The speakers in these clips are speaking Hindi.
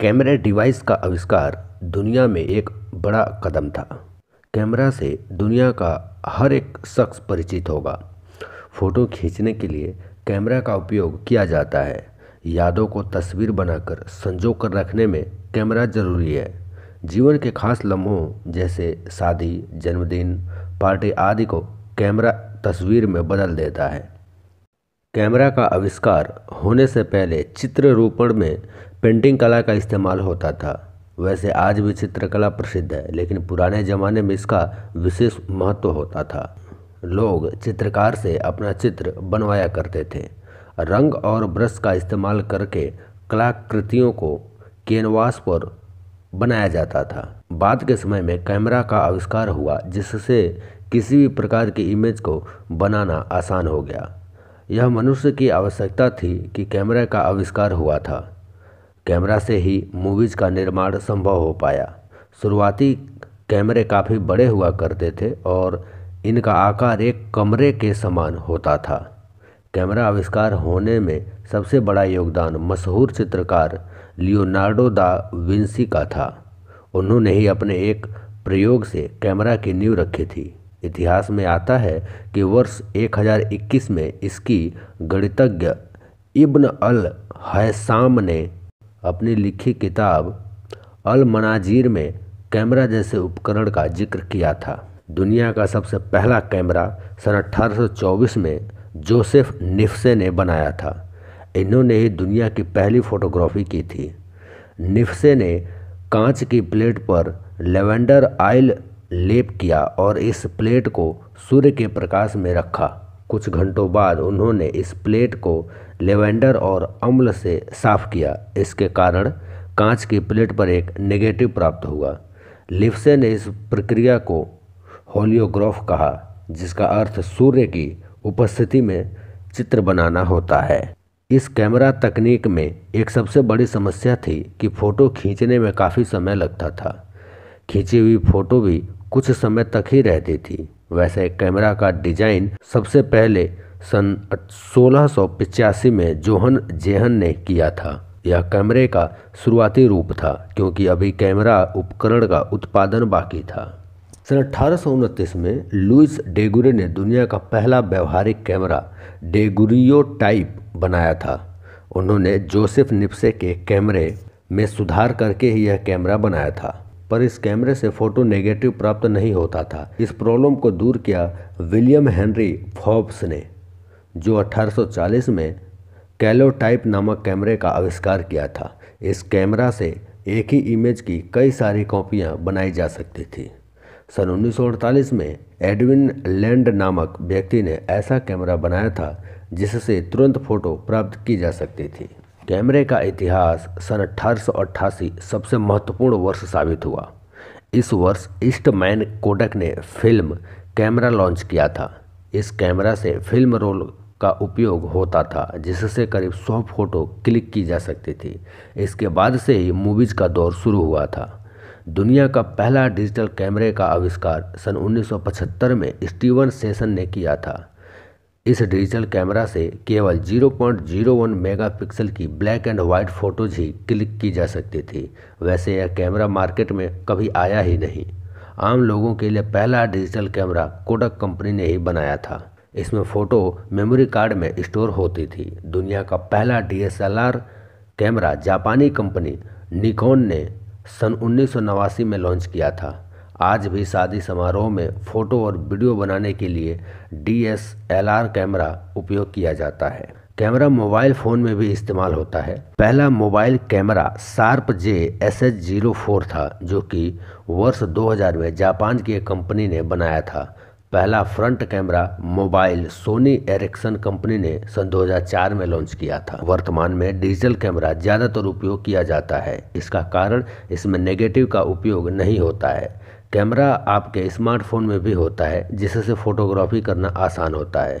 कैमरे डिवाइस का आविष्कार दुनिया में एक बड़ा कदम था कैमरा से दुनिया का हर एक शख्स परिचित होगा फ़ोटो खींचने के लिए कैमरा का उपयोग किया जाता है यादों को तस्वीर बनाकर संजो कर रखने में कैमरा ज़रूरी है जीवन के खास लम्हों जैसे शादी जन्मदिन पार्टी आदि को कैमरा तस्वीर में बदल देता है कैमरा का आविष्कार होने से पहले चित्र रूपण में पेंटिंग कला का इस्तेमाल होता था वैसे आज भी चित्रकला प्रसिद्ध है लेकिन पुराने ज़माने में इसका विशेष महत्व होता था लोग चित्रकार से अपना चित्र बनवाया करते थे रंग और ब्रश का इस्तेमाल करके कलाकृतियों को कैनवास पर बनाया जाता था बाद के समय में कैमरा का आविष्कार हुआ जिससे किसी भी प्रकार की इमेज को बनाना आसान हो गया यह मनुष्य की आवश्यकता थी कि कैमरा का आविष्कार हुआ था कैमरा से ही मूवीज़ का निर्माण संभव हो पाया शुरुआती कैमरे काफ़ी बड़े हुआ करते थे और इनका आकार एक कमरे के समान होता था कैमरा आविष्कार होने में सबसे बड़ा योगदान मशहूर चित्रकार लियोनार्डो दा विंसी का था उन्होंने ही अपने एक प्रयोग से कैमरा की नींव रखी थी इतिहास में आता है कि वर्ष 1021 में इसकी गणितज्ञ इब्न अल हैसाम ने अपनी लिखी किताब अल मनाजीर में कैमरा जैसे उपकरण का जिक्र किया था दुनिया का सबसे पहला कैमरा सन 1824 में जोसेफ निफ्से ने बनाया था इन्होंने ही दुनिया की पहली फोटोग्राफी की थी निफ्से ने कांच की प्लेट पर लेवेंडर आयल लेप किया और इस प्लेट को सूर्य के प्रकाश में रखा कुछ घंटों बाद उन्होंने इस प्लेट को लेवेंडर और अम्ल से साफ किया इसके कारण कांच की प्लेट पर एक नेगेटिव प्राप्त हुआ लिप्से ने इस प्रक्रिया को होलियोग्राफ कहा जिसका अर्थ सूर्य की उपस्थिति में चित्र बनाना होता है इस कैमरा तकनीक में एक सबसे बड़ी समस्या थी कि फ़ोटो खींचने में काफ़ी समय लगता था खींची हुई फ़ोटो भी कुछ समय तक ही रहती थी वैसे कैमरा का डिज़ाइन सबसे पहले सन सोलह में जोहन जेहन ने किया था यह कैमरे का शुरुआती रूप था क्योंकि अभी कैमरा उपकरण का उत्पादन बाकी था सन अठारह में लुइस डेगुरे ने दुनिया का पहला व्यवहारिक कैमरा डेगुरियो टाइप बनाया था उन्होंने जोसेफ निप्से के कैमरे में सुधार करके ही यह कैमरा बनाया था पर इस कैमरे से फोटो नेगेटिव प्राप्त नहीं होता था इस प्रॉब्लम को दूर किया विलियम हेनरी फॉब्स ने जो 1840 में कैलोटाइप नामक कैमरे का आविष्कार किया था इस कैमरा से एक ही इमेज की कई सारी कॉपियाँ बनाई जा सकती थी सन उन्नीस में एडविन लैंड नामक व्यक्ति ने ऐसा कैमरा बनाया था जिससे तुरंत फोटो प्राप्त की जा सकती थी कैमरे का इतिहास सन अठारह सबसे महत्वपूर्ण वर्ष साबित हुआ इस वर्ष ईस्टमैन कोडक ने फिल्म कैमरा लॉन्च किया था इस कैमरा से फिल्म रोल का उपयोग होता था जिससे करीब सौ फोटो क्लिक की जा सकती थी इसके बाद से ही मूवीज़ का दौर शुरू हुआ था दुनिया का पहला डिजिटल कैमरे का आविष्कार सन 1975 में स्टीवन सेशन ने किया था इस डिजिटल कैमरा से केवल 0.01 मेगापिक्सल की ब्लैक एंड वाइट फ़ोटोज ही क्लिक की जा सकती थी वैसे यह कैमरा मार्केट में कभी आया ही नहीं आम लोगों के लिए पहला डिजिटल कैमरा कोडक कंपनी ने ही बनाया था इसमें फ़ोटो मेमोरी कार्ड में स्टोर होती थी दुनिया का पहला डीएसएलआर कैमरा जापानी कंपनी निकॉन ने सन उन्नीस में लॉन्च किया था आज भी शादी समारोह में फ़ोटो और वीडियो बनाने के लिए डीएसएलआर कैमरा उपयोग किया जाता है कैमरा मोबाइल फ़ोन में भी इस्तेमाल होता है पहला mobile camera Sharp J S H zero four था जो कि वर्ष 2000 में जापान की एक कंपनी ने बनाया था पहला front camera mobile Sony Ericsson company ने सन 2004 में लॉन्च किया था वर्तमान में डिजिटल कैमरा ज़्यादातर उपयोग किया जाता है इसका कारण इसमें नेगेटिव का उपयोग नहीं होता है कैमरा आपके स्मार्टफोन में भी होता है जिससे फ़ोटोग्राफी करना आसान होता है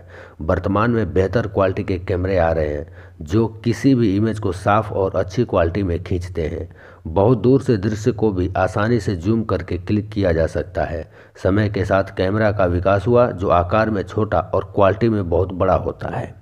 वर्तमान में बेहतर क्वालिटी के कैमरे आ रहे हैं जो किसी भी इमेज को साफ़ और अच्छी क्वालिटी में खींचते हैं बहुत दूर से दृश्य को भी आसानी से जूम करके क्लिक किया जा सकता है समय के साथ कैमरा का विकास हुआ जो आकार में छोटा और क्वालिटी में बहुत बड़ा होता है